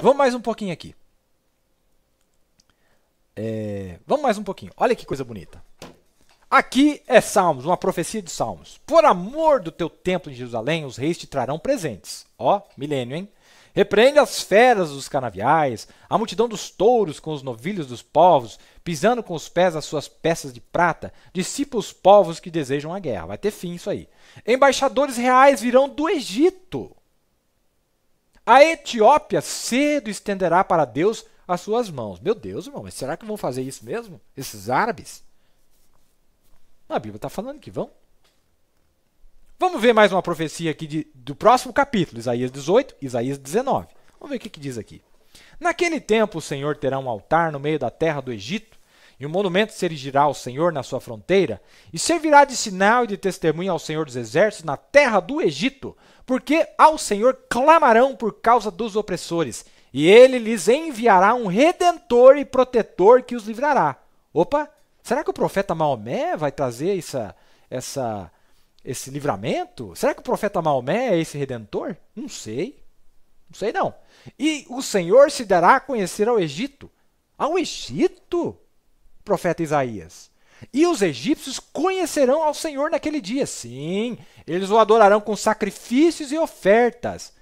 Vamos mais um pouquinho aqui. É, vamos mais um pouquinho. Olha que coisa bonita. Aqui é Salmos, uma profecia de Salmos. Por amor do teu templo em Jerusalém, os reis te trarão presentes. Ó, milênio, hein? Repreende as feras dos canaviais, a multidão dos touros com os novilhos dos povos, pisando com os pés as suas peças de prata, dissipa os povos que desejam a guerra. Vai ter fim isso aí. Embaixadores reais virão do Egito. A Etiópia cedo estenderá para Deus as suas mãos. Meu Deus, irmão, mas será que vão fazer isso mesmo? Esses árabes? A Bíblia está falando que vão. Vamos ver mais uma profecia aqui de, do próximo capítulo, Isaías 18, Isaías 19. Vamos ver o que, que diz aqui. Naquele tempo o Senhor terá um altar no meio da terra do Egito e um monumento se erigirá ao Senhor na sua fronteira, e servirá de sinal e de testemunho ao Senhor dos Exércitos na terra do Egito, porque ao Senhor clamarão por causa dos opressores, e ele lhes enviará um redentor e protetor que os livrará. Opa, será que o profeta Maomé vai trazer essa, essa, esse livramento? Será que o profeta Maomé é esse redentor? Não sei. Não sei não. E o Senhor se dará a conhecer ao Egito. Ao Egito? profeta Isaías. E os egípcios conhecerão ao Senhor naquele dia. Sim, eles o adorarão com sacrifícios e ofertas.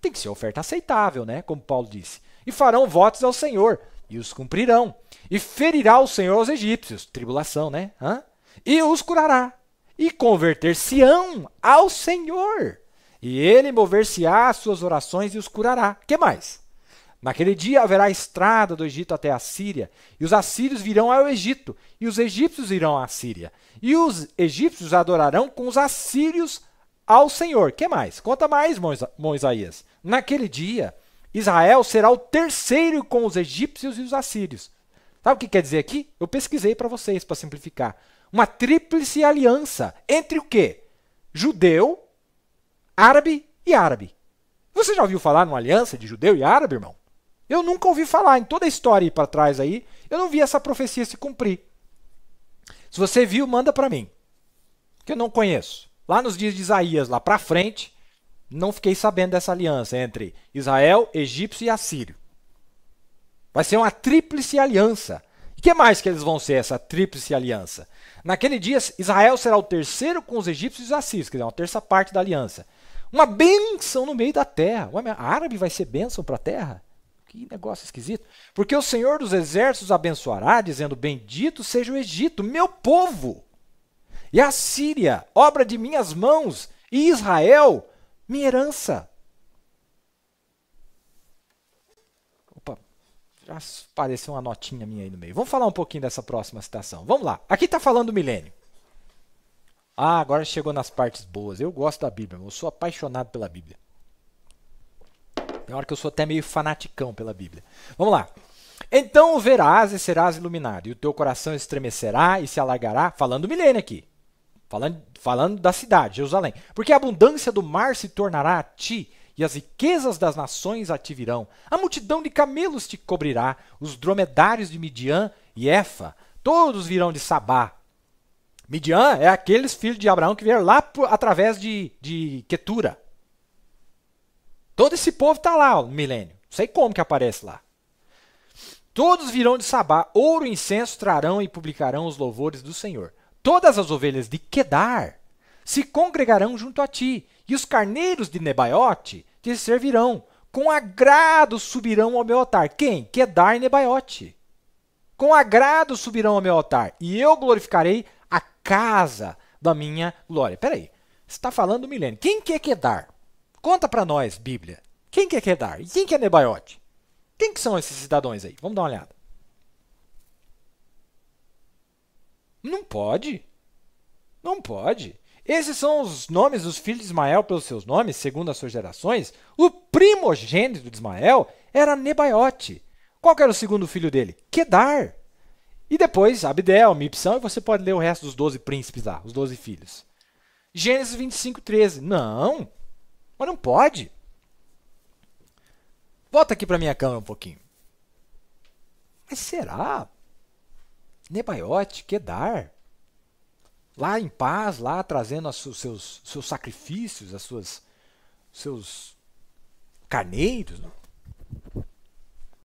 Tem que ser oferta aceitável, né? Como Paulo disse. E farão votos ao Senhor, e os cumprirão. E ferirá o Senhor aos egípcios. Tribulação, né? Hã? E os curará. E converter-se-ão ao Senhor. E ele mover-se-á às suas orações e os curará. que mais? Naquele dia haverá estrada do Egito até a Síria, e os assírios virão ao Egito, e os egípcios irão à Síria. E os egípcios adorarão com os assírios ao Senhor. Que mais? Conta mais, Moisés. Naquele dia, Israel será o terceiro com os egípcios e os assírios. Sabe o que quer dizer aqui? Eu pesquisei para vocês, para simplificar. Uma tríplice aliança entre o quê? Judeu, árabe e árabe. Você já ouviu falar numa aliança de judeu e árabe, irmão? Eu nunca ouvi falar em toda a história para trás aí, eu não vi essa profecia se cumprir. Se você viu, manda para mim, que eu não conheço. Lá nos dias de Isaías, lá para frente, não fiquei sabendo dessa aliança entre Israel, egípcio e assírio. Vai ser uma tríplice aliança. E que mais que eles vão ser essa tríplice aliança? Naquele dia, Israel será o terceiro com os egípcios e os assírios, quer dizer, uma terça parte da aliança. Uma bênção no meio da terra. O árabe vai ser bênção para a terra? Que negócio esquisito. Porque o Senhor dos Exércitos abençoará, dizendo: Bendito seja o Egito, meu povo, e a Síria, obra de minhas mãos, e Israel, minha herança. Opa, já apareceu uma notinha minha aí no meio. Vamos falar um pouquinho dessa próxima citação. Vamos lá. Aqui está falando do milênio. Ah, agora chegou nas partes boas. Eu gosto da Bíblia, eu sou apaixonado pela Bíblia. Tem hora que eu sou até meio fanaticão pela Bíblia. Vamos lá. Então verás e serás iluminado, e o teu coração estremecerá e se alargará, falando do milênio aqui. Falando, falando da cidade, Jerusalém. Porque a abundância do mar se tornará a ti, e as riquezas das nações a ti virão. A multidão de camelos te cobrirá, os dromedários de Midian e Efa, todos virão de Sabá. Midian é aqueles filhos de Abraão que vieram lá por, através de, de Quetura. Todo esse povo está lá ó, no milênio. Não sei como que aparece lá. Todos virão de Sabá, ouro e incenso trarão e publicarão os louvores do Senhor. Todas as ovelhas de Quedar se congregarão junto a ti, e os carneiros de Nebaiote te servirão. Com agrado subirão ao meu altar. Quem? Quedar e Nebaiote. Com agrado subirão ao meu altar, e eu glorificarei a casa da minha glória. Peraí, você está falando do milênio. Quem que é Quedar? Conta para nós, Bíblia. Quem que é Kedar? E quem que é Nebaiote? Quem que são esses cidadãos aí? Vamos dar uma olhada. Não pode. Não pode. Esses são os nomes dos filhos de Ismael pelos seus nomes, segundo as suas gerações. O primogênito de Ismael era Nebaiote. Qual era o segundo filho dele? Kedar. E depois Abdel, Mipsão, e você pode ler o resto dos 12 príncipes lá, os 12 filhos. Gênesis 25, 13. Não, mas não pode. Volta aqui para minha câmera um pouquinho. Mas será? Nebaiote, Kedar, lá em paz, lá trazendo os seus, seus, seus sacrifícios, as suas seus carneiros.